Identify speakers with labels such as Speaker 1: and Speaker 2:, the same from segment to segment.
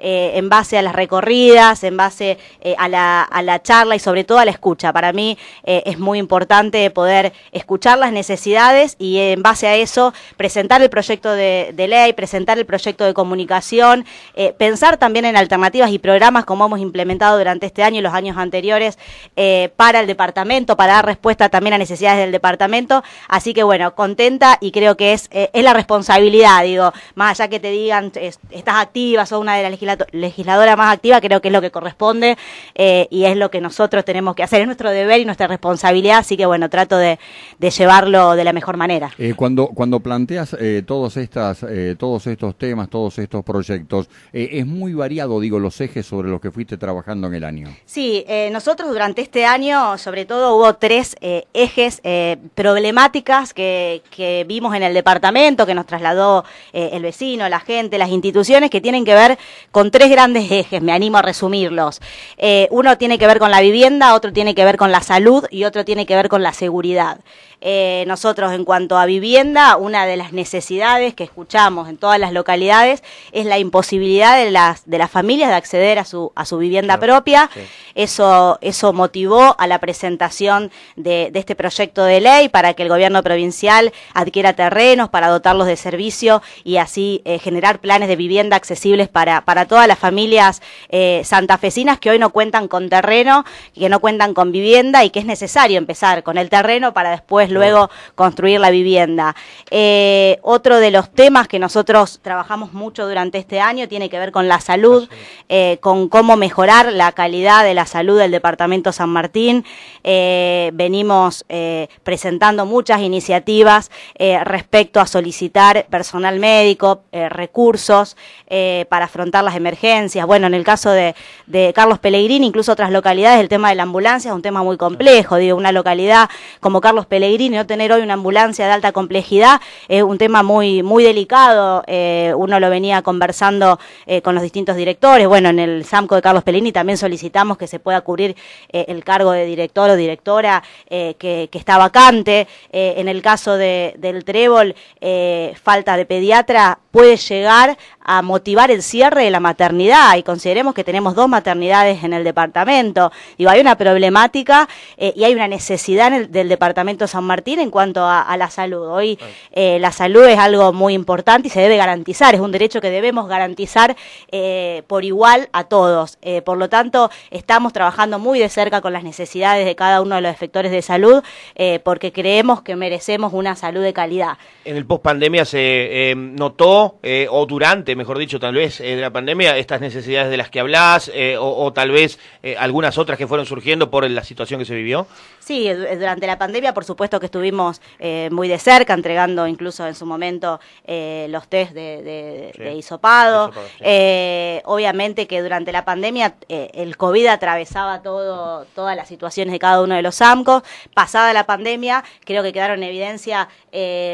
Speaker 1: Eh, en base a las recorridas, en base eh, a, la, charla y sobre todo a la escucha. Para mí eh, es muy importante poder escuchar las necesidades y en base a eso presentar el proyecto de, ley, presentar el proyecto de comunicación, pensar también en alternativas y programas como hemos implementado durante este año y los años anteriores para el departamento, para dar respuesta también a necesidades del departamento. Así que bueno, contenta y creo que es, es la responsabilidad, digo, más allá que te digan, estás activa, sos una de las legislaciones legisladora más activa, creo que es lo que corresponde eh, y es lo que nosotros tenemos que hacer, es nuestro deber y nuestra responsabilidad, así que bueno, trato de, llevarlo de la mejor manera.
Speaker 2: Eh, cuando, cuando planteas eh, todos, estas, todos estos temas, todos estos proyectos, es muy variado, digo, los ejes sobre los que fuiste trabajando en el año.
Speaker 1: Sí, nosotros durante este año, sobre todo, hubo tres ejes problemáticas que, que, vimos en el departamento, que nos trasladó el vecino, la gente, las instituciones, que tienen que ver con con tres grandes ejes, me animo a resumirlos. Eh, uno tiene que ver con la vivienda, otro tiene que ver con la salud y otro tiene que ver con la seguridad. Eh, nosotros en cuanto a vivienda, una de las necesidades que escuchamos en todas las localidades es la imposibilidad de las, de las familias de acceder a su, a su vivienda propia. Eso, eso motivó a la presentación de, este proyecto de ley para que el gobierno provincial adquiera terrenos para dotarlos de servicio y así eh, generar planes de vivienda accesibles para, para todas las familias eh, santafesinas que hoy no cuentan con terreno, que no cuentan con vivienda y que es necesario empezar con el terreno para después luego construir la vivienda. Eh, otro de los temas que nosotros trabajamos mucho durante este año tiene que ver con la salud, eh, con cómo mejorar la calidad de la salud del Departamento San Martín. Eh, venimos presentando muchas iniciativas respecto a solicitar personal médico, recursos para afrontar las emergencias. Bueno, en el caso de, Carlos Pellegrini, incluso otras localidades, el tema de la ambulancia es un tema muy complejo. Digo, una localidad como Carlos Pellegrini, no tener hoy una ambulancia de alta complejidad es un tema muy, muy delicado. Eh, uno lo venía conversando eh, con los distintos directores. Bueno, en el SAMCO de Carlos Pellegrini también solicitamos que se pueda cubrir eh, el cargo de director o directora que, está vacante. en el caso de, del Trébol, falta de pediatra puede llegar a motivar el cierre de la maternidad y consideremos que tenemos dos maternidades en el departamento. Digo, hay una problemática eh, y hay una necesidad del departamento San Martín en cuanto a, la salud. Hoy eh, la salud es algo muy importante y se debe garantizar, es un derecho que debemos garantizar eh, por igual a todos. por lo tanto, estamos trabajando muy de cerca con las necesidades de cada uno de los efectores de salud porque creemos que merecemos una salud de calidad.
Speaker 3: En el post pandemia se notó, o durante, mejor dicho, tal vez, de la pandemia, estas necesidades de las que hablás, eh, o, tal vez eh, algunas otras que fueron surgiendo por la situación que se vivió?
Speaker 1: Sí, eh, durante la pandemia, por supuesto que estuvimos muy de cerca, entregando incluso en su momento los test de, de, hisopado. obviamente que durante la pandemia el COVID atravesaba todo, todas las situaciones de cada uno de los AMCO, Pasada la pandemia, creo que quedaron en evidencia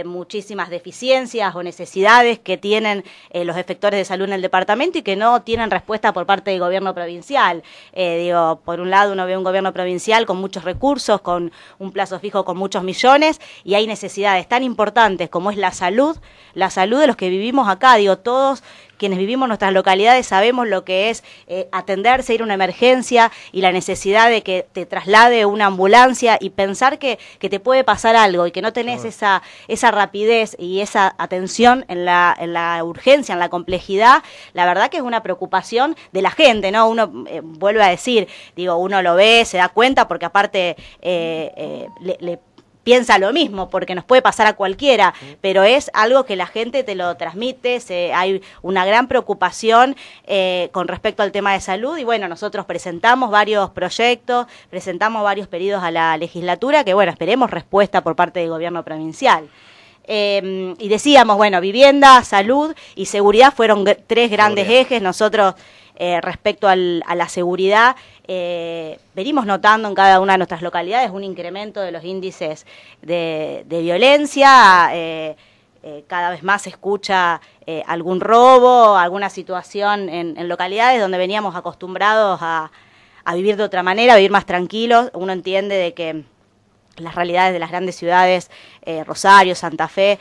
Speaker 1: muchísimas deficiencias o necesidades que tienen los efectores de salud en el departamento y que no tienen respuesta por parte del gobierno provincial. Eh, digo, por un lado uno ve un gobierno provincial con muchos recursos, con un plazo fijo con muchos millones y hay necesidades tan importantes como es la salud, la salud de los que vivimos acá, digo, todos quienes vivimos en nuestras localidades sabemos lo que es eh, atenderse, ir a una emergencia y la necesidad de que te traslade una ambulancia y pensar que, te puede pasar algo y que no tenés esa, esa rapidez y esa atención en la, urgencia, en la complejidad, la verdad que es una preocupación de la gente, ¿no? Uno eh, vuelve a decir, digo, uno lo ve, se da cuenta porque aparte eh, le piensa lo mismo, porque nos puede pasar a cualquiera, pero es algo que la gente te lo transmite, se, hay una gran preocupación eh, con respecto al tema de salud y bueno, nosotros presentamos varios proyectos, presentamos varios pedidos a la legislatura que bueno, esperemos respuesta por parte del gobierno provincial. Em, y decíamos, bueno, vivienda, salud y seguridad fueron tres grandes ejes. Nosotros eh, respecto a la seguridad, eh, venimos notando en cada una de nuestras localidades un incremento de los índices de, violencia. Eh, cada vez más se escucha algún robo, alguna situación en, localidades donde veníamos acostumbrados a, vivir de otra manera, a vivir más tranquilos. Uno entiende de que las realidades de las grandes ciudades, Rosario, Santa Fe,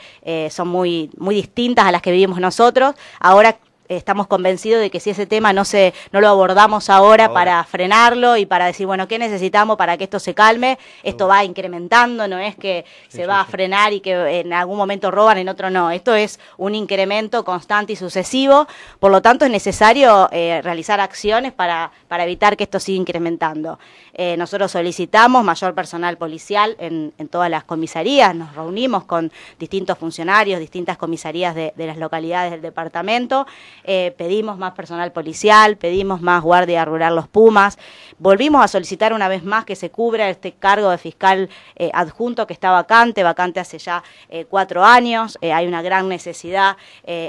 Speaker 1: son muy, muy distintas a las que vivimos nosotros. Ahora estamos convencidos de que si ese tema no se no lo abordamos ahora, para frenarlo y para decir bueno qué necesitamos para que esto se calme esto va incrementando no es que se va a frenar y que en algún momento roban en otro no esto es un incremento constante y sucesivo por lo tanto es necesario eh, realizar acciones para evitar que esto siga incrementando eh, nosotros solicitamos mayor personal policial en, todas las comisarías, nos reunimos con distintos funcionarios, distintas comisarías de, las localidades del departamento, eh, pedimos más personal policial, pedimos más guardia rural Los Pumas, volvimos a solicitar una vez más que se cubra este cargo de fiscal eh, adjunto que está vacante, vacante hace ya cuatro años, hay una gran necesidad,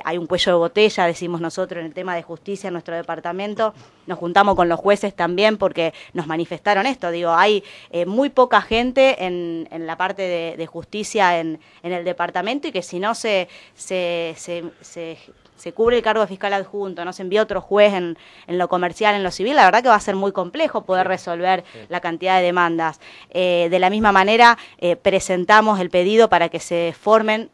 Speaker 1: hay un cuello de botella, decimos nosotros, en el tema de justicia en nuestro departamento, nos juntamos con los jueces también porque nos manifestaron Honesto, esto, digo, hay eh, muy poca gente en, la parte de, justicia en, el departamento y que si no se, se, cubre el cargo de fiscal adjunto, no se envía otro juez en, en, lo comercial, en lo civil, la verdad que va a ser muy complejo poder resolver la cantidad de demandas. Eh, de la misma manera, eh, presentamos el pedido para que se formen,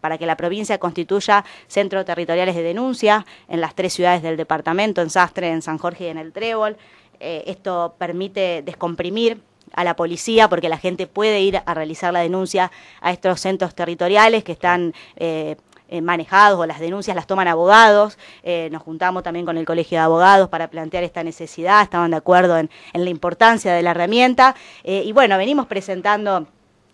Speaker 1: para que la provincia constituya centros territoriales de denuncia en las tres ciudades del departamento, en Sastre, en San Jorge y en el Trébol. Eh, esto permite descomprimir a la policía porque la gente puede ir a realizar la denuncia a estos centros territoriales que están... Eh, eh, manejados o las denuncias las toman abogados. nos juntamos también con el Colegio de Abogados para plantear esta necesidad, estaban de acuerdo en, la importancia de la herramienta. y bueno, venimos presentando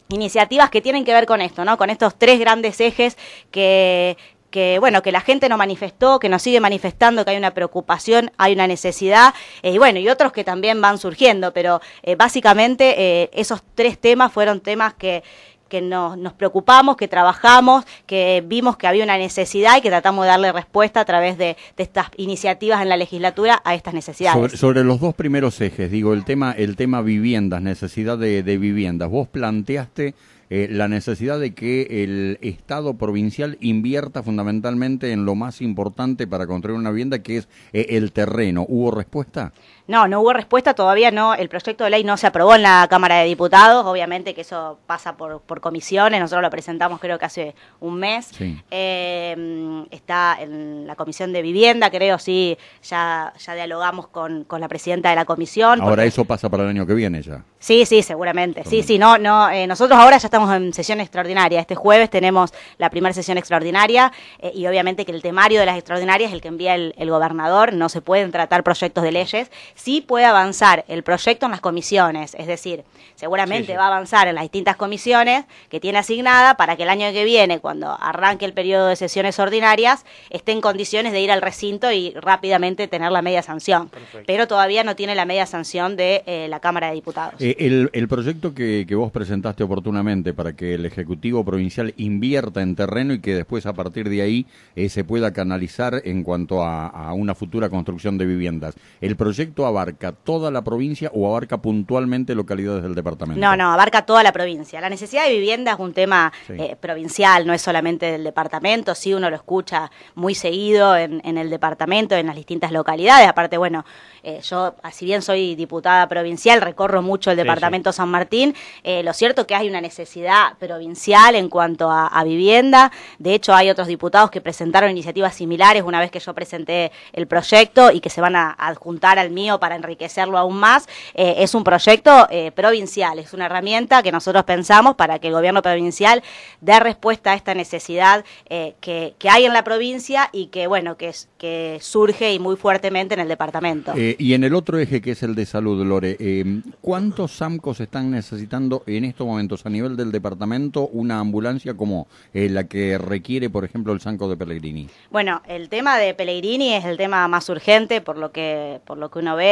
Speaker 1: iniciativas que tienen que ver con esto, ¿no? Con estos tres grandes ejes que, que bueno que la gente nos manifestó, que nos sigue manifestando que hay una preocupación, hay una necesidad eh, y bueno y otros que también van surgiendo, pero eh, básicamente eh, esos tres temas fueron temas que que nos, preocupamos, que trabajamos, que vimos que había una necesidad y que tratamos de darle respuesta a través de, estas iniciativas en la legislatura a estas necesidades.
Speaker 2: Sobre, los dos primeros ejes, digo, el tema, el tema viviendas, necesidad de viviendas. Vos planteaste eh, la necesidad de que el Estado provincial invierta fundamentalmente en lo más importante para construir una vivienda, que es eh, el terreno. ¿Hubo respuesta?
Speaker 1: No, no hubo respuesta todavía, no. El proyecto de ley no se aprobó en la Cámara de Diputados, obviamente que eso pasa por, comisiones. Nosotros lo presentamos creo que hace un mes. Eh, está en la Comisión de Vivienda, creo, sí. Ya, ya dialogamos con, la presidenta de la comisión. Ahora
Speaker 2: eso pasa para el año que viene ya.
Speaker 1: Sí, sí, seguramente. Sí, sí, no, no. Eh, nosotros ahora ya estamos en sesión extraordinaria. Este jueves tenemos la primera sesión extraordinaria eh, y obviamente que el temario de las extraordinarias es el que envía el gobernador. No se pueden tratar proyectos de leyes sí puede avanzar el proyecto en las comisiones, es decir, seguramente va a avanzar en las distintas comisiones que tiene asignada para que el año que viene, cuando arranque el periodo de sesiones ordinarias, esté en condiciones de ir al recinto y rápidamente tener la media sanción. Pero todavía no tiene la media sanción de eh, la Cámara de Diputados. Eh,
Speaker 2: el, proyecto que, vos presentaste oportunamente para que el Ejecutivo Provincial invierta en terreno y que después a partir de ahí eh, se pueda canalizar en cuanto a, a una futura construcción de viviendas. El proyecto abarca toda la provincia o abarca puntualmente localidades del departamento? No,
Speaker 1: no, abarca toda la provincia. La necesidad de vivienda es un tema eh, provincial, no es solamente del departamento, sí uno lo escucha muy seguido en, el departamento, en las distintas localidades. Aparte, bueno, eh, yo, ah, si bien soy diputada provincial, recorro mucho el departamento San Martín, eh, lo cierto que hay una necesidad provincial en cuanto a, a vivienda. De hecho, hay otros diputados que presentaron iniciativas similares una vez que yo presenté el proyecto y que se van a adjuntar al mío para enriquecerlo aún más. Eh, es un proyecto eh, provincial, es una herramienta que nosotros pensamos para que el gobierno provincial dé respuesta a esta necesidad eh, que, hay en la provincia y que, bueno, que, es, que surge y muy fuertemente en el departamento. y
Speaker 2: en el otro eje que es el de salud, Lore, em, ¿cuántos SAMCOs están necesitando en estos momentos a nivel del departamento una ambulancia como la que requiere, por ejemplo, el SAMCO de Pellegrini?
Speaker 1: Bueno, el tema de Pellegrini es el tema más urgente por lo que, por lo que uno ve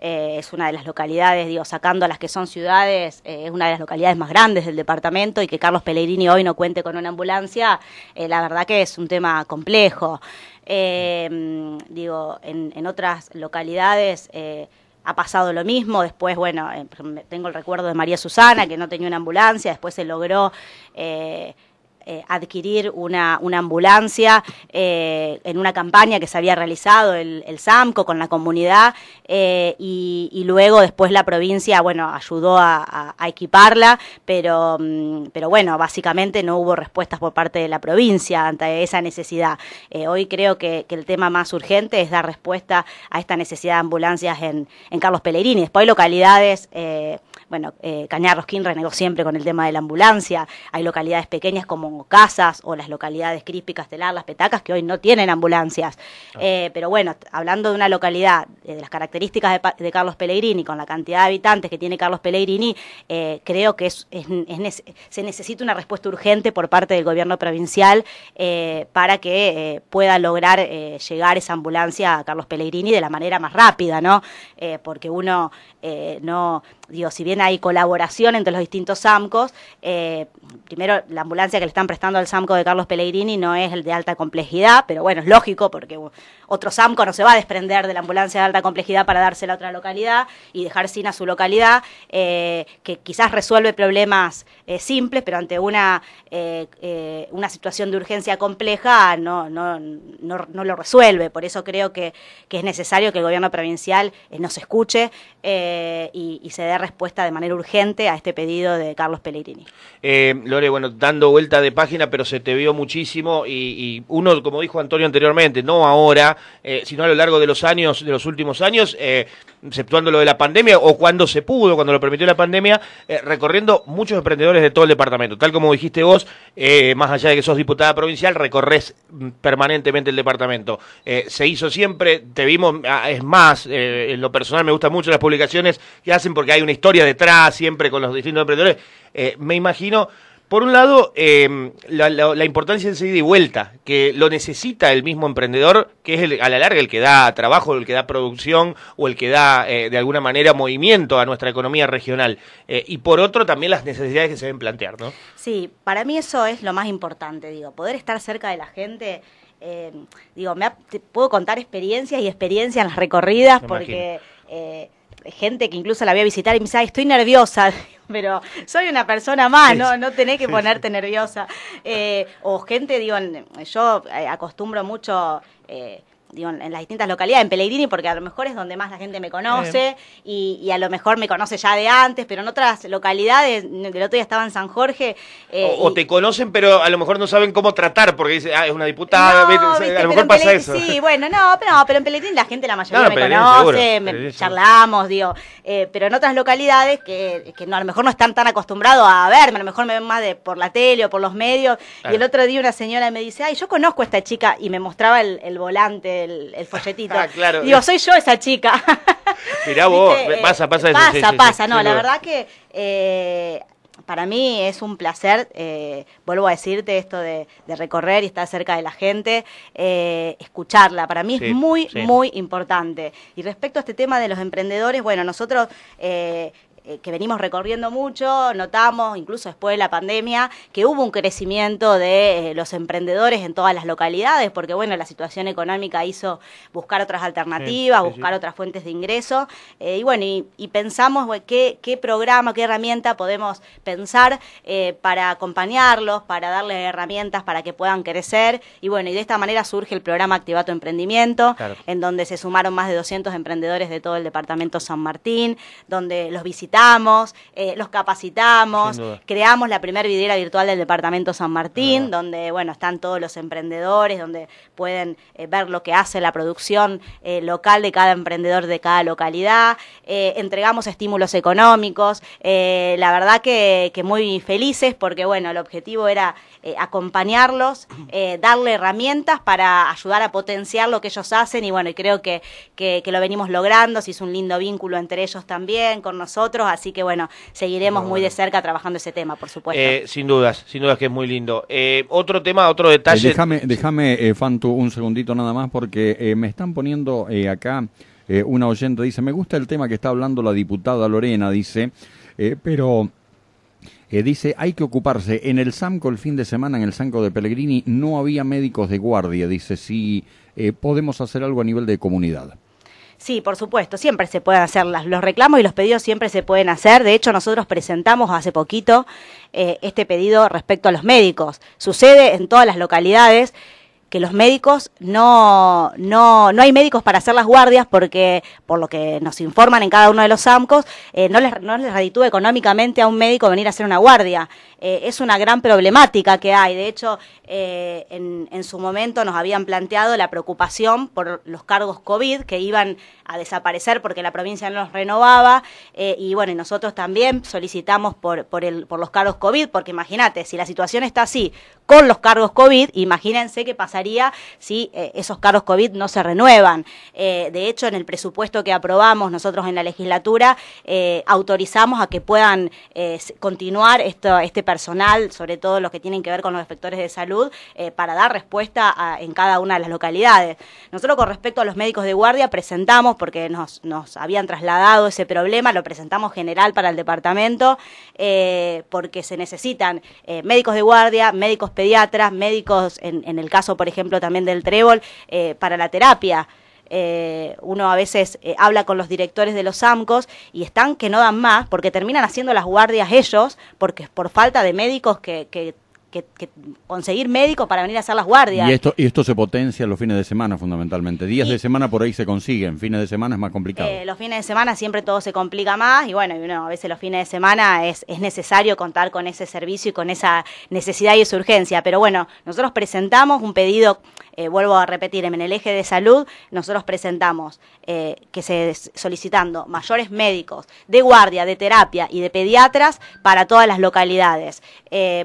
Speaker 1: eh, es una de las localidades, digo, sacando a las que son ciudades, eh, es una de las localidades más grandes del departamento y que Carlos Pellegrini hoy no cuente con una ambulancia, eh, la verdad que es un tema complejo. digo, en, otras localidades ha pasado lo mismo. Después, bueno, em, tengo el recuerdo de María Susana, que no tenía una ambulancia, después se logró eh, adquirir una, ambulancia eh, en una campaña que se había realizado el, el SAMCO con la comunidad eh, y, luego después la provincia, bueno, ayudó a, equiparla, pero, mm, pero bueno, básicamente no hubo respuestas por parte de la provincia ante esa necesidad. hoy creo que, el tema más urgente es dar respuesta a esta necesidad de ambulancias en, en Carlos Pellegrini. Después hay localidades, bueno, Rosquín renegó siempre con el tema de la ambulancia, hay localidades pequeñas como casas o las localidades Crispi, Castelar, Las Petacas, que hoy no tienen ambulancias. Ah. Eh, pero bueno, hablando de una localidad, eh, de las características de, Carlos Pellegrini, con la cantidad de habitantes que tiene Carlos Pellegrini, eh, creo que se necesita una respuesta urgente por parte del gobierno provincial para que pueda lograr llegar esa ambulancia a Carlos Pellegrini de la manera más rápida, ¿no? porque uno no digo, si bien hay colaboración entre los distintos SAMCOs, eh, primero la ambulancia que le están prestando al SAMCO de Carlos Pellegrini no es el de alta complejidad, pero bueno, es lógico porque otro SAMCO no se va a desprender de la ambulancia de alta complejidad para dársela a otra localidad y dejar sin a su localidad, eh, que quizás resuelve problemas eh, simples, pero ante una, una situación de urgencia compleja no, no, lo resuelve. Por eso creo que, es necesario que el gobierno provincial nos escuche y se dé respuesta de manera urgente a este pedido de Carlos Pellegrini.
Speaker 3: Eh, Lore, bueno, dando vuelta de página, pero se te vio muchísimo y, uno, como dijo Antonio anteriormente, no ahora, eh, sino a lo largo de los años, de los últimos años, eh, exceptuando lo de la pandemia o cuando se pudo, cuando lo permitió la pandemia, recorriendo muchos emprendedores de todo el departamento. Tal como dijiste vos, más allá de que sos diputada provincial, recorres mm, permanentemente el departamento. se hizo siempre, te vimos, ah, es más, en lo personal me gustan mucho las publicaciones que hacen porque hay un historia detrás siempre con los distintos emprendedores. Eh, me imagino, por un lado, em, la, importancia de seguir y vuelta, que lo necesita el mismo emprendedor, que es a la larga el que da trabajo, el que da producción o el que da, eh, de alguna manera, movimiento a nuestra economía regional. Eh, y por otro, también las necesidades que se deben plantear, ¿no?
Speaker 1: Sí, para mí eso es lo más importante, digo, poder estar cerca de la gente. digo, me puedo contar experiencias y experiencias en las recorridas porque gente que incluso la voy a visitar y me dice, estoy nerviosa, pero soy una persona más, ¿no? No tenés que ponerte nerviosa. Eh, o gente, digo, yo eh, acostumbro mucho... Eh, digo, en las distintas localidades, en Pellegrini, porque a lo mejor es donde más la gente me conoce eh. y, a lo mejor me conoce ya de antes, pero en otras localidades, el otro día estaba en San Jorge. Eh, o,
Speaker 3: te conocen, pero a lo mejor no saben cómo tratar, porque dicen, ah, es una diputada, a lo mejor pasa eso. Sí,
Speaker 1: bueno, no, pero, en Pellegrini la gente, la mayoría me conoce, charlamos, digo, eh, pero en otras localidades que, a lo mejor no están tan acostumbrados a verme, a lo mejor me ven más de por la tele o por los medios. Y el otro día una señora me dice, ay, yo conozco a esta chica y me mostraba el, el volante el, folletito. Ah, claro. Digo, soy yo esa chica.
Speaker 3: Mirá vos, eh, pasa, pasa Pasa, pasa, no, la verdad
Speaker 1: que eh, para mí es un placer, eh, vuelvo a decirte esto de, recorrer y estar cerca de la gente, escucharla, para mí es muy, muy importante. Y respecto a este tema de los emprendedores, bueno, nosotros eh, que venimos recorriendo mucho, notamos, incluso después de la pandemia, que hubo un crecimiento de eh, los emprendedores en todas las localidades, porque bueno, la situación económica hizo buscar otras alternativas, buscar otras fuentes de ingreso, eh, y bueno, y, pensamos qué, programa, qué herramienta podemos pensar para acompañarlos, para darles herramientas para que puedan crecer, y bueno, y de esta manera surge el programa Activato Emprendimiento, en donde se sumaron más de 200 emprendedores de todo el departamento San Martín, donde los visitantes eh, los capacitamos, creamos la primera vidriera virtual del Departamento San Martín, donde bueno están todos los emprendedores, donde pueden eh, ver lo que hace la producción eh, local de cada emprendedor de cada localidad. entregamos estímulos económicos, la verdad que, que muy felices porque bueno, el objetivo era eh, acompañarlos, eh, darle herramientas para ayudar a potenciar lo que ellos hacen y bueno, y creo que, que, lo venimos logrando, si es un lindo vínculo entre ellos también, con nosotros, así que bueno, seguiremos muy de cerca trabajando ese tema, por supuesto. Eh,
Speaker 3: sin dudas, sin dudas que es muy lindo. otro tema, otro detalle. déjame,
Speaker 2: déjame Fantu, un segundito nada más porque me están poniendo acá... una oyente dice, me gusta el tema que está hablando la diputada Lorena, dice, pero dice, hay que ocuparse. En el SAMCO el fin de semana, en el sanco de Pellegrini, no había médicos de guardia. Dice, si eh, podemos hacer algo a nivel de comunidad.
Speaker 1: Sí, por supuesto, siempre se pueden hacer las, los reclamos y los pedidos siempre se pueden hacer. De hecho, nosotros presentamos hace poquito eh, este pedido respecto a los médicos. Sucede en todas las localidades que los médicos no, no, no hay médicos para hacer las guardias porque, por lo que nos informan en cada uno de los AMCOS, eh, no, les, no les económicamente a un médico venir a hacer una guardia. Eh, es una gran problemática que hay. De hecho, eh, en, su momento nos habían planteado la preocupación por los cargos COVID que iban a desaparecer porque la provincia no los renovaba. Eh, y bueno, nosotros también solicitamos por, el, por los cargos COVID, porque imagínate, si la situación está así con los cargos COVID, imagínense qué pasaría si esos cargos COVID no se renuevan. de hecho, en el presupuesto que aprobamos nosotros en la legislatura, autorizamos a que puedan continuar esto, este personal, sobre todo los que tienen que ver con los inspectores de salud, eh, para dar respuesta en cada una de las localidades. Nosotros con respecto a los médicos de guardia presentamos, porque nos, nos habían trasladado ese problema, lo presentamos general para el departamento, eh, porque se necesitan eh, médicos de guardia, médicos pediatras, médicos, en, en, el caso, por ejemplo, también del trébol, para la terapia. Eh, uno a veces eh, habla con los directores de los AMCOS y están que no dan más porque terminan haciendo las guardias ellos, porque por falta de médicos que, que que, conseguir médicos para venir a hacer las guardias. Y esto,
Speaker 2: y esto se potencia los fines de semana fundamentalmente. Días de semana por ahí se consiguen, fines de semana es más complicado. Eh,
Speaker 1: los fines de semana siempre todo se complica más y bueno, y uno, a veces los fines de semana es, es necesario contar con ese servicio y con esa necesidad y esa urgencia. Pero bueno, nosotros presentamos un pedido, eh, vuelvo a repetir, en el eje de salud, nosotros presentamos eh, que se solicitando mayores médicos de guardia, de terapia y de pediatras para todas las localidades.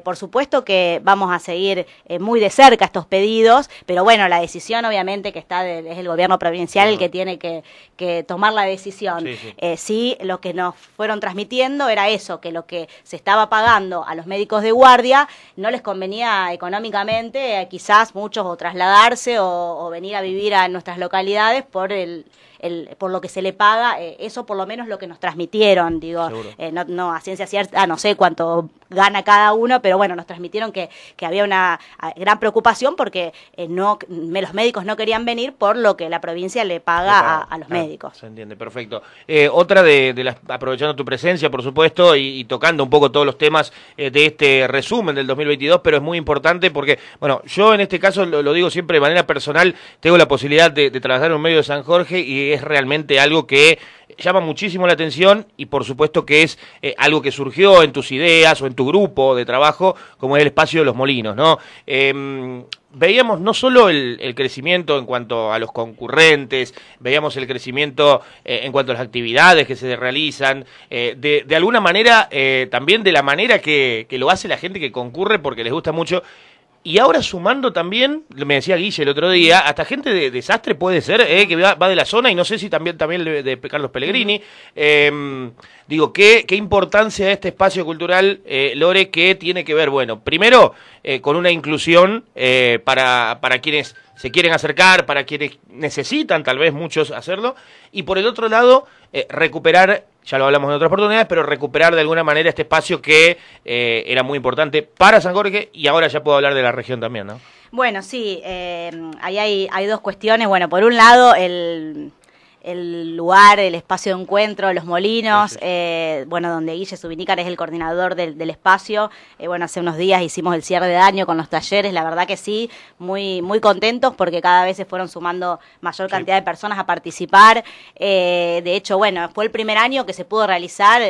Speaker 1: por supuesto que vamos a seguir eh, muy de cerca estos pedidos, pero bueno, la decisión obviamente que está es el gobierno provincial el que tiene que, tomar la decisión. Eh, sí, lo que nos fueron transmitiendo era eso, que lo que se estaba pagando a los médicos de guardia no les convenía económicamente, eh, quizás muchos o trasladarse o venir a vivir a nuestras localidades por el por lo que se le paga, eh, eso por lo menos lo que nos transmitieron, digo, eh, no, a ciencia cierta, no sé cuánto gana cada uno, pero bueno, nos transmitieron que, que había una ah, gran preocupación porque eh, no los médicos no querían venir por lo que la provincia le paga, A, los ah, médicos. Se entiende, perfecto.
Speaker 3: otra de, las, aprovechando tu presencia, por supuesto, y, tocando un poco todos los temas de este resumen del 2022, pero es muy importante porque, bueno, yo en este caso lo, digo siempre de manera personal, tengo la posibilidad de, de trabajar en un medio de San Jorge y es realmente algo que llama muchísimo la atención y por supuesto que es eh, algo que surgió en tus ideas o en tu grupo de trabajo, como es el espacio de los molinos, ¿no? Em, veíamos no solo el, crecimiento en cuanto a los concurrentes, veíamos el crecimiento eh, en cuanto a las actividades que se realizan, eh, de, alguna manera también de la manera que, lo hace la gente que concurre porque les gusta mucho y ahora sumando también, me decía Guille el otro día, hasta gente de desastre puede ser, eh, que va, de la zona, y no sé si también, también de, Carlos Pellegrini. Em, digo, ¿qué, ¿qué importancia este espacio cultural, eh, Lore, que tiene que ver, bueno, primero, eh, con una inclusión para, para quienes se quieren acercar, para quienes necesitan tal vez muchos hacerlo, y por el otro lado, eh, recuperar, ya lo hablamos en otras oportunidades, pero recuperar de alguna manera este espacio que eh, era muy importante para San Jorge y ahora ya puedo hablar de la región también, ¿no?
Speaker 1: Bueno, sí, eh, ahí hay, hay dos cuestiones. Bueno, por un lado, el el lugar, el espacio de encuentro, los molinos, eh, bueno, donde Guille Subinícar es el coordinador del, espacio. Eh, bueno, hace unos días hicimos el cierre de año con los talleres, la verdad que sí, muy, muy contentos porque cada vez se fueron sumando mayor cantidad de personas a participar. Eh, de hecho, bueno, fue el primer año que se pudo realizar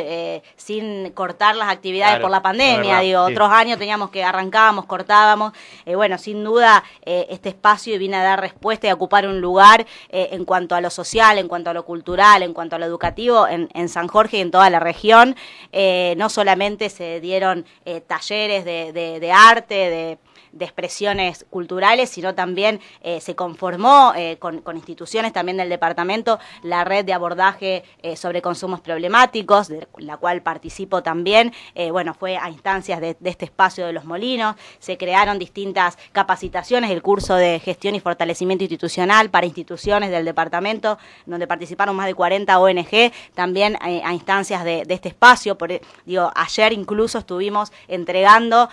Speaker 1: sin cortar las actividades por la pandemia. Digo, otros años teníamos que arrancábamos, cortábamos. bueno, sin duda, este espacio viene a dar respuesta y a ocupar un lugar en cuanto a lo social, en cuanto a lo cultural, en cuanto a lo educativo, en, San Jorge y en toda la región. Eh, no solamente se dieron eh, talleres de arte, de de expresiones culturales, sino también eh, se conformó eh, con, instituciones también del departamento la red de abordaje eh, sobre consumos problemáticos, de la cual participo también, bueno, fue a instancias de, este espacio de los molinos, se crearon distintas capacitaciones, el curso de gestión y fortalecimiento institucional para instituciones del departamento, donde participaron más de 40 ONG, también a instancias de, este espacio, digo, ayer incluso estuvimos entregando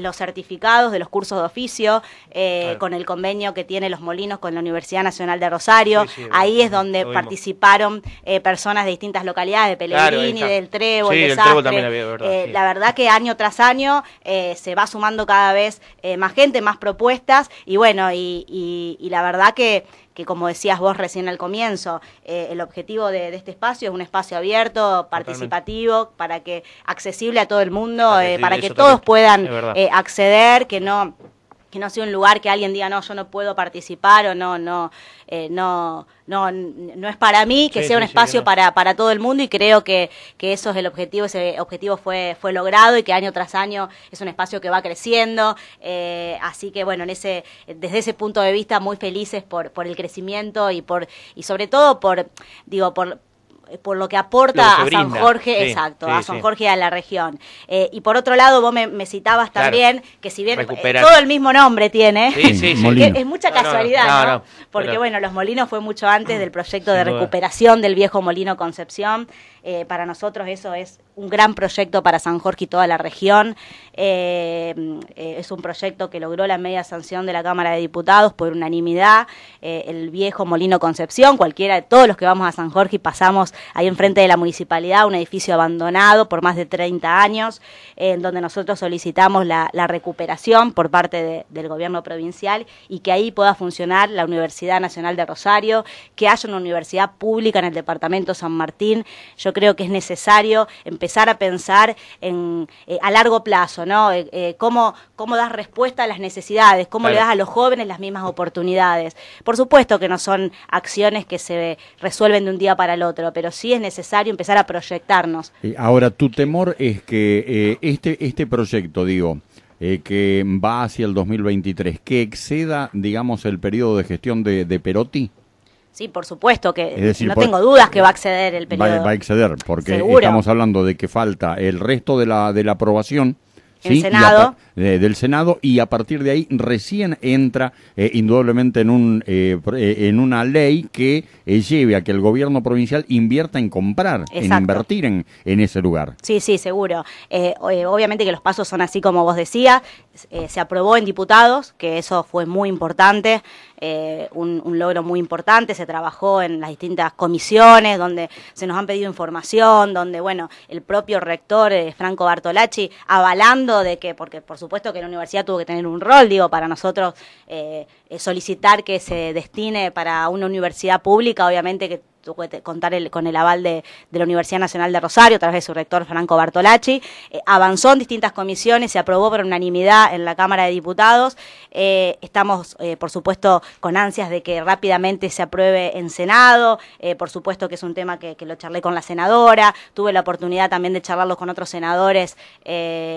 Speaker 1: los certificados de los cursos de oficio, eh, con el convenio que tiene Los Molinos con la Universidad Nacional de Rosario. Ahí es donde participaron eh, personas de distintas localidades, de Pellegrini, del Trébol, y eh, La verdad que año tras año se va sumando cada vez más gente, más propuestas y bueno, y la verdad que que como decías vos recién al comienzo, eh, el objetivo de, este espacio es un espacio abierto, participativo, para que accesible a todo el mundo, eh, para que todos puedan eh, acceder, que no que no sea un lugar que alguien diga no yo no puedo participar o no no eh, no no no es para mí que sea un espacio para para todo el mundo y creo que, que eso es el objetivo ese objetivo fue fue logrado y que año tras año es un espacio que va creciendo eh, así que bueno en ese desde ese punto de vista muy felices por por el crecimiento y por y sobre todo por digo por eh, por lo que aporta a San Jorge, exacto, a San Jorge a la región. Eh, y por otro lado, vos me, citabas también que si bien eh, todo el mismo nombre tiene, es mucha casualidad, Porque bueno, Los Molinos fue mucho antes del proyecto de recuperación del viejo Molino Concepción. Eh, para nosotros eso es un gran proyecto para San Jorge y toda la región. Eh, eh, es un proyecto que logró la media sanción de la Cámara de Diputados por unanimidad. el viejo Molino Concepción, cualquiera de todos los que vamos a San Jorge y pasamos ahí enfrente de la municipalidad, un edificio abandonado por más de 30 años, en donde nosotros solicitamos la, recuperación por parte del gobierno provincial y que ahí pueda funcionar la Universidad Nacional de Rosario, que haya una universidad pública en el departamento San Martín. Yo creo que es necesario empezar a pensar en, eh, a largo plazo, ¿no? Eh, eh, cómo, das respuesta a las necesidades, cómo le das a los jóvenes las mismas oportunidades. Por supuesto que no son acciones que se resuelven de un día para el otro, pero sí es necesario empezar a proyectarnos.
Speaker 2: Ahora, tu temor es que este, este proyecto, digo, que va hacia el 2023, que exceda, digamos, el periodo de gestión de, de Perotti?
Speaker 1: Sí, por supuesto que no tengo dudas que va a acceder el periodo. Va, a
Speaker 2: acceder, porque estamos hablando de que falta el resto de la, de la aprobación. ¿sí? del Senado y a partir de ahí recién entra eh, indudablemente en, un, eh, eh, en una ley que lleve a que el gobierno provincial invierta en comprar, en invertir en, en ese lugar.
Speaker 1: Sí, sí, seguro. obviamente que los pasos son así como vos decías, se aprobó en diputados, que eso fue muy importante. Eh, un, logro muy importante, se trabajó en las distintas comisiones donde se nos han pedido información, donde, bueno, el propio rector eh, Franco Bartolacci avalando de que, porque por supuesto que la universidad tuvo que tener un rol, digo, para nosotros eh, solicitar que se destine para una universidad pública, obviamente que puede que contar con el aval de, la Universidad Nacional de Rosario, a través de su rector Franco Bartolacci, eh, avanzó en distintas comisiones, se aprobó por unanimidad en la Cámara de Diputados. Eh, estamos, eh, por supuesto, con ansias de que rápidamente se apruebe en Senado, por supuesto que es un tema que, lo charlé con la senadora, tuve la oportunidad también de charlarlo con otros senadores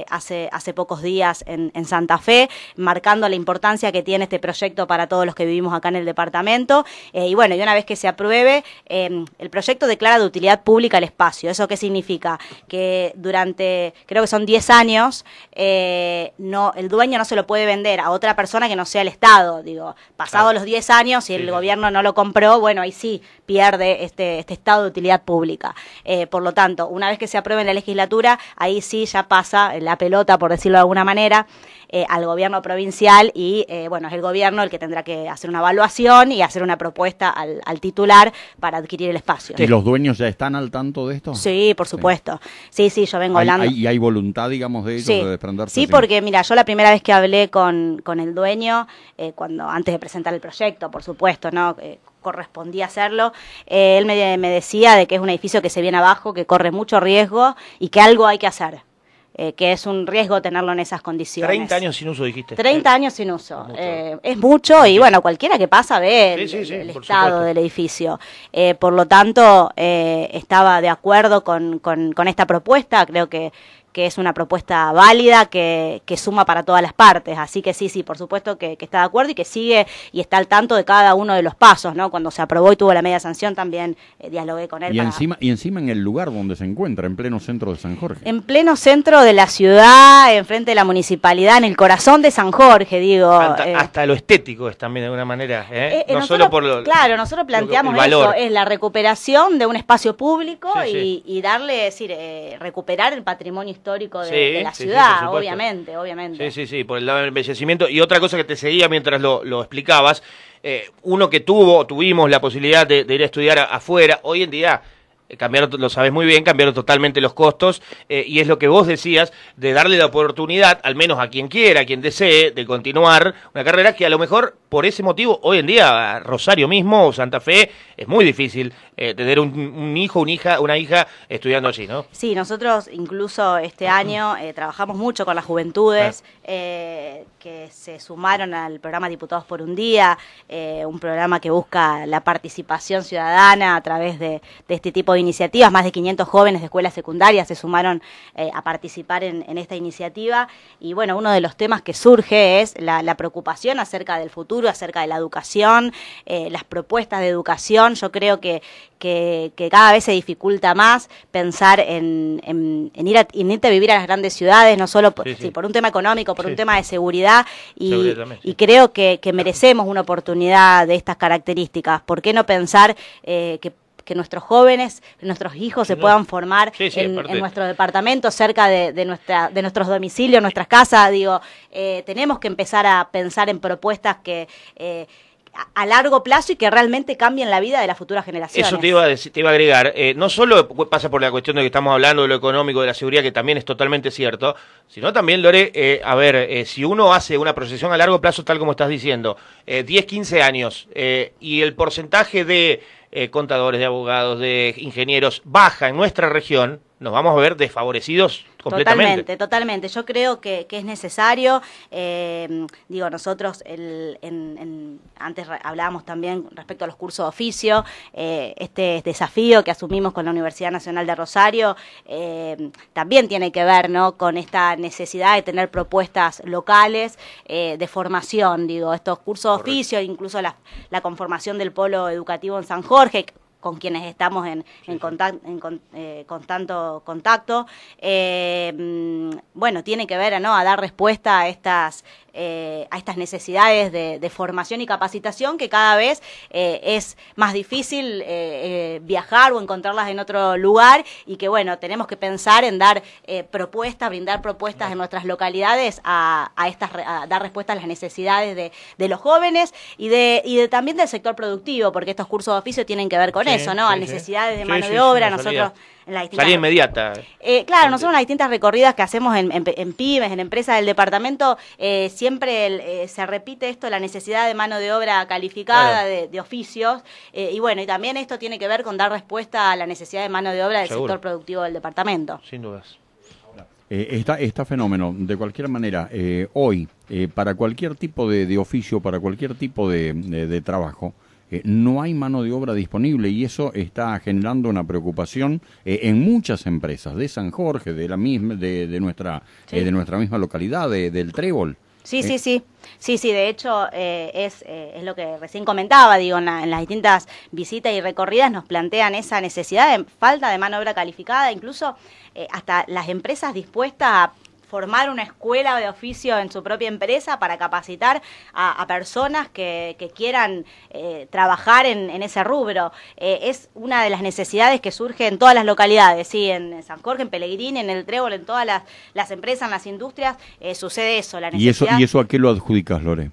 Speaker 1: hace, hace pocos días en, Santa Fe, marcando la importancia que tiene este proyecto para todos los que vivimos acá en el departamento. y bueno, y una vez que se apruebe, Em, el proyecto declara de utilidad pública el espacio. ¿Eso qué significa? Que durante, creo que son 10 años, eh, no, el dueño no se lo puede vender a otra persona que no sea el Estado. Digo, pasados los 10 años, si el gobierno no lo compró, bueno, ahí sí pierde este, este estado de utilidad pública. Eh, por lo tanto, una vez que se apruebe en la legislatura, ahí sí ya pasa la pelota, por decirlo de alguna manera. Eh, al gobierno provincial y, eh, bueno, es el gobierno el que tendrá que hacer una evaluación y hacer una propuesta al, titular para adquirir el espacio. ¿Y los
Speaker 2: dueños ya están al tanto de esto?
Speaker 1: Sí, por supuesto. Sí, sí, yo vengo hablando. ¿Y
Speaker 2: hay voluntad, digamos, de ellos de desprenderse? Sí, porque,
Speaker 1: mira, yo la primera vez que hablé con, con el dueño, eh, cuando antes de presentar el proyecto, por supuesto, ¿no? correspondía hacerlo. él me, me, decía de que es un edificio que se viene abajo, que corre mucho riesgo y que algo hay que hacer. Eh, que es un riesgo tenerlo en esas condiciones. 30 años sin
Speaker 3: uso, dijiste. 30
Speaker 1: años sin uso. Eh, es mucho y bueno, cualquiera que pasa ve el, estado del edificio. Eh, por lo tanto, estaba de acuerdo con, con esta propuesta. Creo que que es una propuesta válida que, suma para todas las partes. Así que sí, sí, por supuesto que, está de acuerdo y que sigue y está al tanto de cada uno de los pasos, ¿no? Cuando se aprobó y tuvo la media sanción también eh, dialogué con él. Y,
Speaker 2: encima, y encima en el lugar donde se encuentra, en pleno centro de San Jorge.
Speaker 1: En pleno centro de la ciudad, enfrente de la municipalidad, en el corazón de San Jorge, digo. Hasta,
Speaker 3: eh. lo estético es también de alguna manera, ¿eh? no solo por lo,
Speaker 1: Claro, nosotros planteamos eso, es la recuperación de un espacio público y, y, darle, es decir, recuperar el patrimonio histórico histórico de, la ciudad, obviamente, obviamente.
Speaker 3: Sí, sí, sí, por el lado del Y otra cosa que te seguía mientras lo, explicabas, eh, uno que tuvo, tuvimos la posibilidad de, ir a estudiar afuera, hoy en día eh, cambiaron, lo sabes muy bien, cambiaron totalmente los costos eh, y es lo que vos decías de darle la oportunidad, al menos a quien quiera, a quien desee, de continuar una carrera que a lo mejor por ese motivo hoy en día Rosario mismo o Santa Fe es muy difícil eh, tener un, hijo, una hija, una hija estudiando allí, ¿no?
Speaker 1: Sí, nosotros incluso este año trabajamos mucho con las juventudes que se sumaron al programa Diputados por un día, un programa que busca la participación ciudadana a través de, de este tipo de iniciativas, más de 500 jóvenes de escuelas secundarias se sumaron eh, a participar en, esta iniciativa y bueno, uno de los temas que surge es la, preocupación acerca del futuro, acerca de la educación, eh, las propuestas de educación, yo creo que, que, cada vez se dificulta más pensar en, ir a, vivir a las grandes ciudades, no solo por, por un tema económico, por un tema de seguridad, y, creo que, merecemos una oportunidad de estas características. ¿Por qué no pensar eh, que que nuestros jóvenes, nuestros hijos se puedan formar en, nuestro departamento, cerca de, nuestra, de nuestros domicilios, nuestras casas. Digo, eh, tenemos que empezar a pensar en propuestas que... Eh, a largo plazo y que realmente cambien la vida de las futuras generaciones. Eso te
Speaker 3: iba a, agregar. Eh, no solo pasa por la cuestión de que estamos hablando de lo económico, de la seguridad, que también es totalmente cierto, sino también, Lore, a ver, si uno hace una procesión a largo plazo, tal como estás diciendo, 10, 15 años, y el porcentaje de eh, contadores, de abogados, de ingenieros, baja en nuestra región, nos vamos a ver desfavorecidos completamente. Totalmente,
Speaker 1: totalmente. Yo creo que, es necesario. Eh, digo, nosotros el, en, antes hablábamos también respecto a los cursos de oficio, eh, este desafío que asumimos con la Universidad Nacional de Rosario eh, también tiene que ver ¿no? con esta necesidad de tener propuestas locales de formación. Digo, estos cursos de oficio, incluso la, la conformación del polo educativo en San Jorge, con quienes estamos en, en, con, eh, tanto contacto. Eh, mm, bueno, tiene que ver ¿no? a dar respuesta a estas eh, a estas necesidades de, formación y capacitación que cada vez eh, es más difícil eh, viajar o encontrarlas en otro lugar y que bueno, tenemos que pensar en dar propuestas, brindar propuestas en nuestras localidades a, a estas, dar respuesta a las necesidades de, los jóvenes y de, y también del sector productivo, porque estos cursos de oficio tienen que ver con eso, ¿no? a necesidades de mano de obra, nosotros
Speaker 3: inmediata.
Speaker 1: Eh, claro, nosotros en las distintas recorridas que hacemos en, en pymes, en empresas del departamento, eh, siempre eh, se repite esto, la necesidad de mano de obra calificada, de, oficios, y bueno, y también esto tiene que ver con dar respuesta a la necesidad de mano de obra del sector productivo del departamento. Sin dudas.
Speaker 2: está, fenómeno. De cualquier manera, hoy, para cualquier tipo de, oficio, para cualquier tipo de trabajo, eh, no hay mano de obra disponible y eso está generando una preocupación eh, en muchas empresas de San Jorge, de la misma, de, nuestra, eh, de nuestra misma localidad, del Trébol. Sí, sí,
Speaker 1: sí. Sí, sí, de hecho es, es, lo que recién comentaba, digo, en, las distintas visitas y recorridas nos plantean esa necesidad de falta de mano de obra calificada, incluso hasta las empresas dispuestas a formar una escuela de oficio en su propia empresa para capacitar a, personas que, quieran eh, trabajar en, ese rubro. Eh, es una de las necesidades que surge en todas las localidades, sí, en San Jorge, en Pellegrini en El Trébol, en todas las, empresas, en las industrias, eh, sucede eso, ¿Y eso, ¿Y eso
Speaker 2: a qué lo adjudicas, Lore?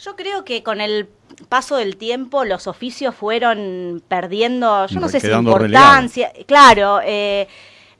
Speaker 1: Yo creo que con el paso del tiempo los oficios fueron perdiendo, yo no sé si importancia, claro,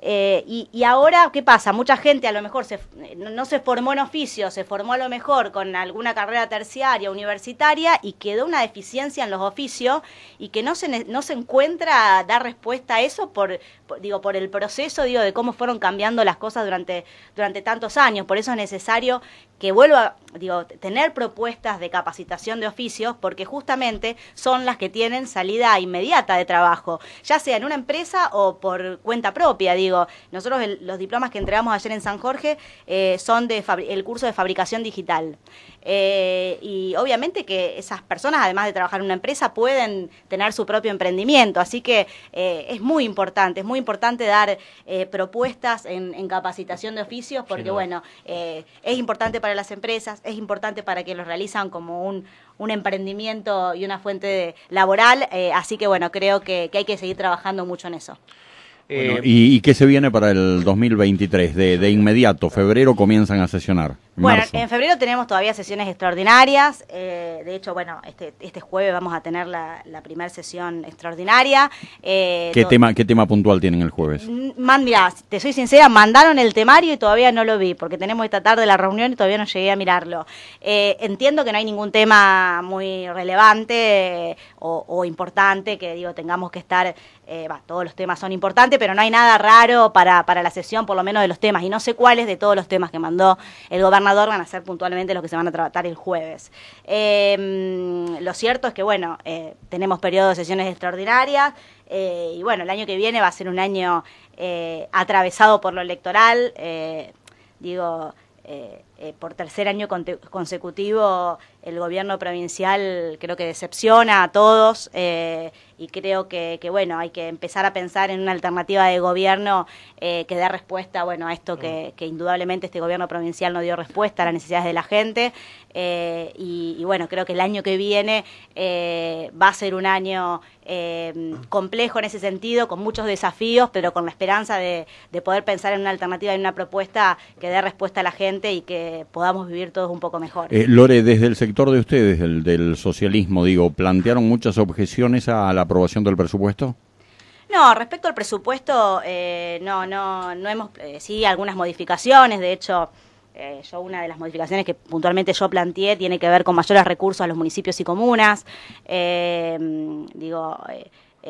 Speaker 1: eh, y, ahora, ¿qué pasa? Mucha gente a lo mejor eh, no, se formó en oficio, se formó a lo mejor con alguna carrera terciaria, universitaria, y quedó una deficiencia en los oficios y que no se, no se encuentra a dar respuesta a eso por, digo, por el proceso digo, de cómo fueron cambiando las cosas durante, durante tantos años. Por eso es necesario que vuelva, digo, tener propuestas de capacitación de oficios, porque justamente son las que tienen salida inmediata de trabajo, ya sea en una empresa o por cuenta propia, digo nosotros los diplomas que entregamos ayer en San Jorge eh, son de el curso de fabricación digital. Eh, y obviamente que esas personas, además de trabajar en una empresa, pueden tener su propio emprendimiento. Así que eh, es muy importante, es muy importante dar propuestas en, capacitación de oficios, porque bueno, es importante para las empresas, es importante para que los realizan como un, emprendimiento y una fuente laboral. así que bueno, creo que hay que seguir trabajando mucho en eso.
Speaker 3: Eh,
Speaker 2: ¿y, qué se viene para el 2023? De, de inmediato, febrero comienzan a sesionar.
Speaker 1: Bueno, en febrero tenemos todavía sesiones extraordinarias. Eh, de hecho, bueno, este, este jueves vamos a tener la, primera sesión extraordinaria. Eh, ¿Qué, tema,
Speaker 2: ¿Qué tema puntual tienen el jueves? Mm,
Speaker 1: mirá, te soy sincera, mandaron el temario y todavía no lo vi, porque tenemos esta tarde la reunión y todavía no llegué a mirarlo. entiendo que no hay ningún tema muy relevante o, o importante que, digo, tengamos que estar eh, todos los temas son importantes, pero no hay nada raro para, la sesión, por lo menos de los temas, y no sé cuáles de todos los temas que mandó el gobernador van a ser puntualmente los que se van a tratar el jueves. Em, lo cierto es que, bueno, eh, tenemos periodo de sesiones extraordinarias, eh, y bueno, el año que viene va a ser un año atravesado por lo electoral, digo... Eh, por tercer año consecutivo el gobierno provincial creo que decepciona a todos eh, y creo que, bueno hay que empezar a pensar en una alternativa de gobierno eh, que dé respuesta bueno a esto mm. que, indudablemente este gobierno provincial no dio respuesta a las necesidades de la gente y, bueno creo que el año que viene va a ser un año complejo en ese sentido con muchos desafíos pero con la esperanza de, de poder pensar en una alternativa y una propuesta que dé respuesta a la gente y que podamos vivir todos un poco mejor. Eh,
Speaker 2: Lore, desde el sector de ustedes, del socialismo, digo, ¿plantearon muchas objeciones a la aprobación del presupuesto?
Speaker 1: No, respecto al presupuesto, eh, no, no, no hemos, eh, sí, algunas modificaciones, de hecho... yo una de las modificaciones que puntualmente yo planteé tiene que ver con mayores recursos a los municipios y comunas. digo,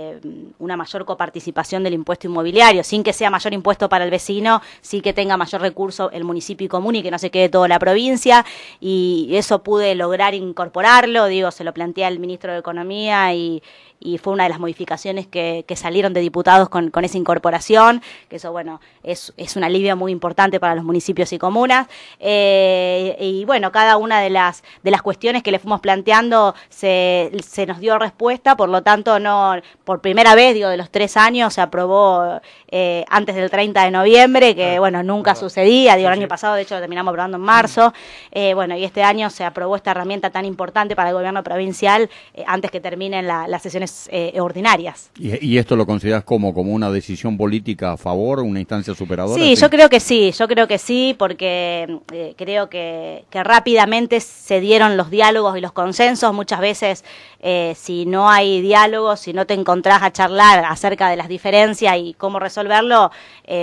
Speaker 1: Em, una mayor coparticipación del impuesto inmobiliario, sin que sea mayor impuesto para el vecino, sí que tenga mayor recurso el municipio y común y que no se quede toda la provincia. Y eso pude lograr incorporarlo, digo, se lo planteé al ministro de Economía y, y fue una de las modificaciones que, salieron de diputados con, con, esa incorporación, que eso, bueno, es, un alivio muy importante para los municipios y comunas. Eh, y bueno, cada una de las, de las cuestiones que le fuimos planteando se, nos dio respuesta, por lo tanto, no por primera vez, digo, de los tres años, se aprobó eh, antes del 30 de noviembre, que ah, bueno, nunca sucedía, digo, el año pasado, de hecho, lo terminamos aprobando en mm. marzo, eh, bueno, y este año se aprobó esta herramienta tan importante para el gobierno provincial antes que terminen las sesiones eh, ordinarias.
Speaker 2: ¿Y, esto lo consideras como, como una decisión política a favor, una instancia superadora? Sí, yo
Speaker 1: creo que sí, yo creo que sí, porque eh, creo que, rápidamente se dieron los diálogos y los consensos. Muchas veces, eh, si no hay diálogo, si no te encontrás a charlar acerca de las diferencias y cómo resolverlo,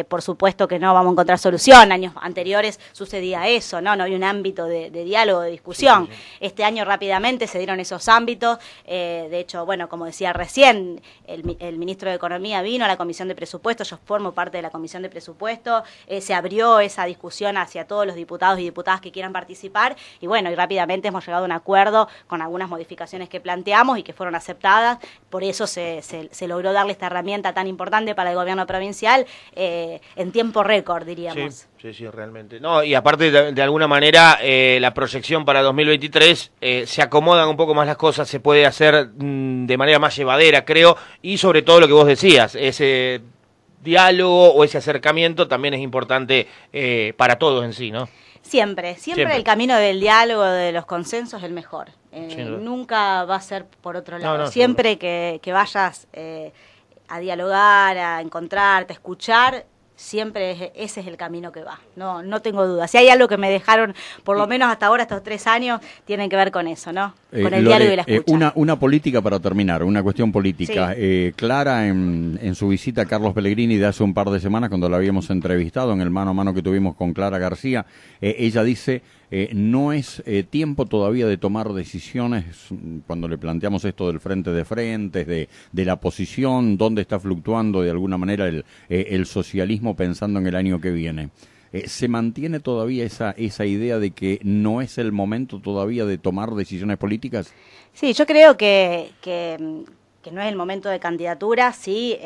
Speaker 1: por supuesto que no vamos a encontrar solución. Años anteriores sucedía eso, ¿no? No hay un ámbito de, diálogo, de discusión. Este año rápidamente se dieron esos ámbitos. de hecho, bueno, como decía, recién, el, ministro de Economía vino a la Comisión de Presupuestos, yo formo parte de la Comisión de Presupuestos, eh, se abrió esa discusión hacia todos los diputados y diputadas que quieran participar y bueno, y rápidamente hemos llegado a un acuerdo con algunas modificaciones que planteamos y que fueron aceptadas, por eso se, logró darle esta herramienta tan importante para el gobierno provincial eh, en tiempo récord, diríamos. Sí.
Speaker 3: Sí, realmente. No, y aparte, de, alguna manera, eh, la proyección para 2023 se acomodan un poco más las cosas, se puede hacer mm, de manera más más llevadera, creo, y sobre todo lo que vos decías, ese diálogo o ese acercamiento también es importante eh, para todos en sí, ¿no?
Speaker 1: Siempre, siempre, el camino del diálogo, de los consensos es el mejor. Eh, nunca va a ser por otro lado. siempre que, vayas eh, a dialogar, a encontrarte, a escuchar, siempre ese es el camino que va, no, no tengo duda. Si hay algo que me dejaron, por lo menos hasta ahora, estos tres años, tienen que ver con eso, ¿no? Eh, con el diálogo y la eh,
Speaker 2: escucha. una, una, política para terminar, una cuestión política. Eh, Clara, en, en, su visita a Carlos Pellegrini de hace un par de semanas, cuando la habíamos entrevistado en el mano a mano que tuvimos con Clara García, ella dice, eh, no es eh, tiempo todavía de tomar decisiones mm, cuando le planteamos esto del frente de frentes, de, la posición, dónde está fluctuando de alguna manera el, eh, socialismo pensando en el año que viene. ¿Se mantiene todavía esa, esa idea de que no es el momento todavía de tomar decisiones políticas?
Speaker 1: Sí, yo creo que, que, mm, que no es el momento de candidatura, sí,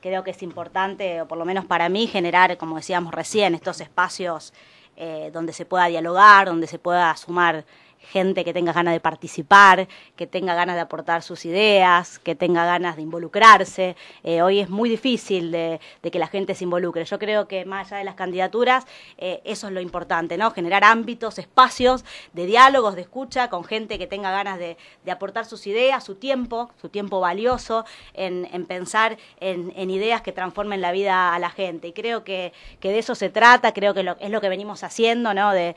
Speaker 1: creo que es importante, o por lo menos para mí, generar, como decíamos recién, estos espacios eh, donde se pueda dialogar, donde se pueda sumar gente que tenga ganas de participar, que tenga ganas de aportar sus ideas, que tenga ganas de involucrarse. Eh, hoy es muy difícil de, que la gente se involucre. Yo creo que más allá de las candidaturas, eh, eso es lo importante, ¿no? Generar ámbitos, espacios de diálogos, de escucha con gente que tenga ganas de, aportar sus ideas, su tiempo, su tiempo valioso en, pensar en, ideas que transformen la vida a la gente. Y creo que, de eso se trata, creo que es lo que venimos haciendo, ¿no? de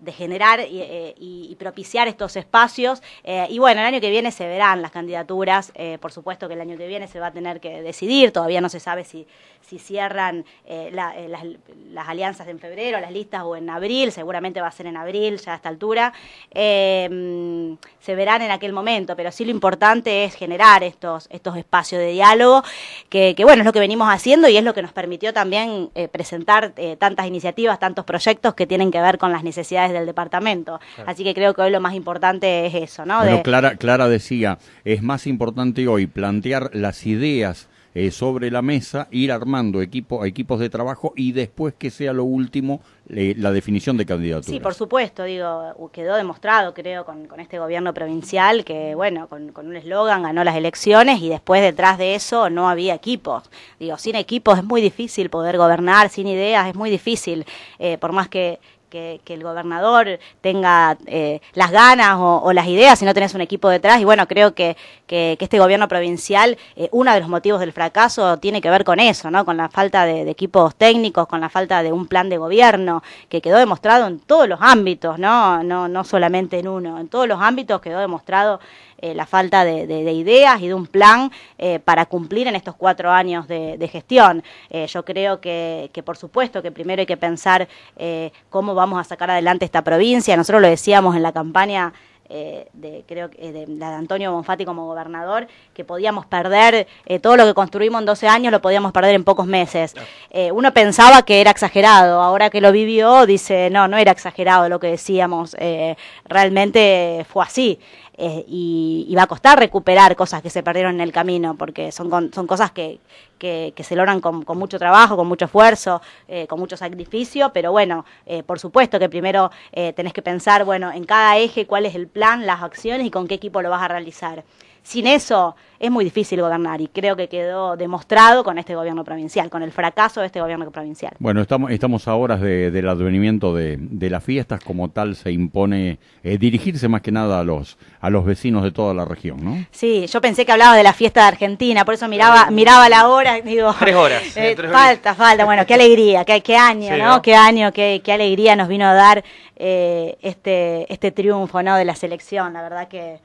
Speaker 1: de generar eh, eh, y, propiciar estos espacios. Eh, y bueno, el año que viene se verán las candidaturas, por supuesto que el año que viene se va a tener que decidir, todavía no se sabe si, si cierran las, alianzas en febrero, las listas o en abril, seguramente va a ser en abril ya a esta altura, em, se verán en aquel momento, pero sí lo importante es generar estos, estos espacios de diálogo, que bueno, es lo que venimos haciendo y es lo que nos permitió también presentar tantas iniciativas, tantos proyectos que tienen que ver con las necesidades del departamento. Así que creo que hoy lo más importante es eso, ¿no?
Speaker 2: Clara, Clara decía, es más importante hoy plantear las ideas eh, sobre la mesa, ir armando equipo, equipos de trabajo y después que sea lo último eh, la definición de candidatura. Sí, por
Speaker 1: supuesto, digo, quedó demostrado, creo, con, este gobierno provincial que, bueno, con, un eslogan ganó las elecciones y después detrás de eso no había equipos. Digo, sin equipos es muy difícil poder gobernar, sin ideas es muy difícil, eh, por más que, que, el gobernador tenga eh, las ganas o, las ideas si no tenés un equipo detrás. Y bueno, creo que, que, este gobierno provincial, eh, uno de los motivos del fracaso tiene que ver con eso, ¿no? Con la falta de, de, equipos técnicos, con la falta de un plan de gobierno, que quedó demostrado en todos los ámbitos, ¿no? No, no solamente en uno, en todos los ámbitos quedó demostrado eh, la falta de, ideas y de un plan eh, para cumplir en estos cuatro años de, gestión. Eh, yo creo que, por supuesto, que primero hay que pensar cómo vamos a sacar adelante esta provincia. Nosotros lo decíamos en la campaña. de, creo eh, de, Antonio Bonfatti como gobernador, que podíamos perder todo lo que construimos en 12 años, lo podíamos perder en pocos meses. uno pensaba que era exagerado, ahora que lo vivió, dice, no, no era exagerado lo que decíamos, realmente fue así y, va a costar recuperar cosas que se perdieron en el camino, porque son, son cosas que, que, se logran con, mucho trabajo, con mucho esfuerzo, eh, con mucho sacrificio, pero bueno, eh, por supuesto que primero eh, tenés que pensar, bueno, en cada eje cuál es el plan, las acciones y con qué equipo lo vas a realizar. Sin eso es muy difícil gobernar y creo que quedó demostrado con este gobierno provincial, con el fracaso de este gobierno provincial.
Speaker 2: Bueno, estamos, estamos a horas del advenimiento de, las fiestas, como tal se impone eh, dirigirse más que nada a los, a los vecinos de toda la región, ¿no?
Speaker 1: Sí, yo pensé que hablaba de la fiesta de Argentina, por eso miraba, miraba la hora, y digo... Tres horas. Eh, falta, falta, bueno, qué alegría, qué, año, ¿no? Qué año, qué, alegría nos vino a dar eh, este, este triunfo, De la selección, la verdad que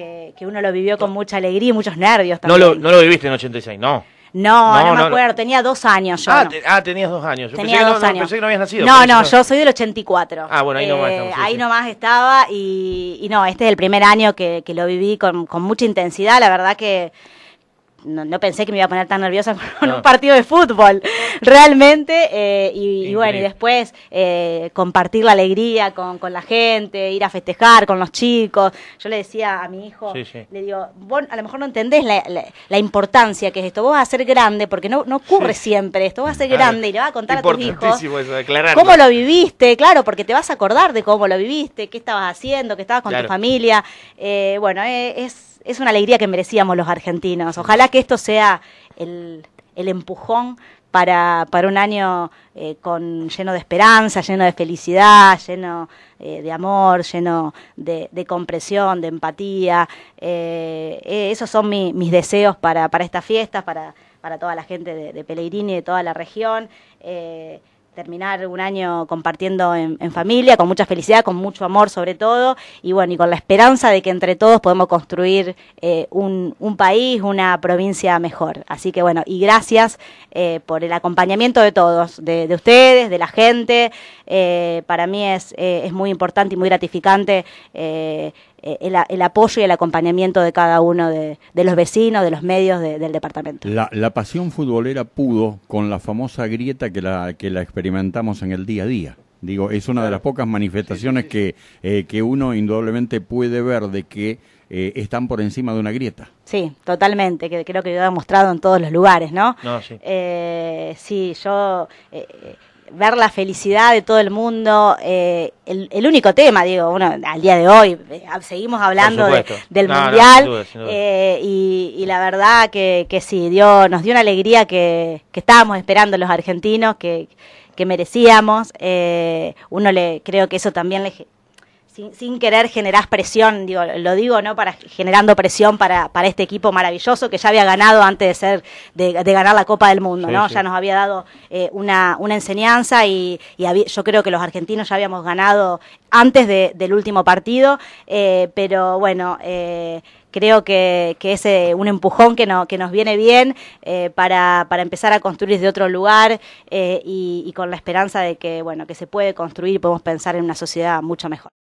Speaker 1: que, uno lo vivió con mucha alegría y muchos nervios también. No lo, no
Speaker 3: lo viviste en 86, no. No, no, me acuerdo,
Speaker 1: tenía dos años yo. Ah, ah, tenías dos años. Yo tenía pensé dos que años. Pensé que no habías nacido. No, no, yo soy del 84. Ah, bueno, ahí nomás eh, estamos, Ahí nomás estaba y, y, no, este es el primer año que, lo viví con, con mucha intensidad, la verdad que no, pensé que me iba a poner tan nerviosa con un partido de fútbol, realmente. Eh, y, bueno, y después eh, compartir la alegría con, la gente, ir a festejar con los chicos. Yo le decía a mi hijo, le digo, vos a lo mejor no entendés la, la, importancia que es esto. Vos vas a ser grande, porque no, no ocurre siempre esto. Vas a ser grande y le vas a contar a tus hijos cómo lo viviste, claro, porque te vas a acordar de cómo lo viviste, qué estabas haciendo, qué estabas con tu familia. Eh, bueno, es es una alegría que merecíamos los argentinos. Ojalá que esto sea el, empujón para, un año eh, con, lleno de esperanza, lleno de felicidad, lleno eh, de amor, lleno de, compresión, de empatía. Eh, esos son mis deseos para, esta fiesta, para, toda la gente de, de y de toda la región terminar un año compartiendo en, familia, con mucha felicidad, con mucho amor sobre todo, y bueno, y con la esperanza de que entre todos podemos construir eh, un, país, una provincia mejor. Así que bueno, y gracias eh, por el acompañamiento de todos, de, ustedes, de la gente. Eh, para mí es, es muy importante y muy gratificante eh, el, apoyo y el acompañamiento de cada uno de, los vecinos, de los medios del departamento.
Speaker 2: La, pasión futbolera pudo con la famosa grieta que la, que la experimentamos en el día a día. Digo, es una de las pocas manifestaciones Que, eh, que uno indudablemente puede ver de que eh, están por encima de una grieta.
Speaker 1: Sí, totalmente, que creo que lo ha mostrado en todos los lugares, ¿no? sí. sí, yo ver la felicidad de todo el mundo, eh, el, único tema, digo, uno al día de hoy, eh, seguimos hablando del Mundial, eh, y, la verdad que, sí, nos dio una alegría que, estábamos esperando los argentinos, que, que merecíamos, uno le, creo que eso también le, sin, querer generar presión, digo, lo digo, ¿no? Para generando presión para, este equipo maravilloso que ya había ganado antes de ser, de, ganar la Copa del Mundo, ¿no? Ya nos había dado eh, una, enseñanza y, yo creo que los argentinos ya habíamos ganado antes del último partido, eh, pero bueno, eh, creo que, es un empujón que, que nos viene bien para, empezar a construir desde otro lugar y, con la esperanza de que, bueno, que se puede construir y podemos pensar en una sociedad mucho mejor.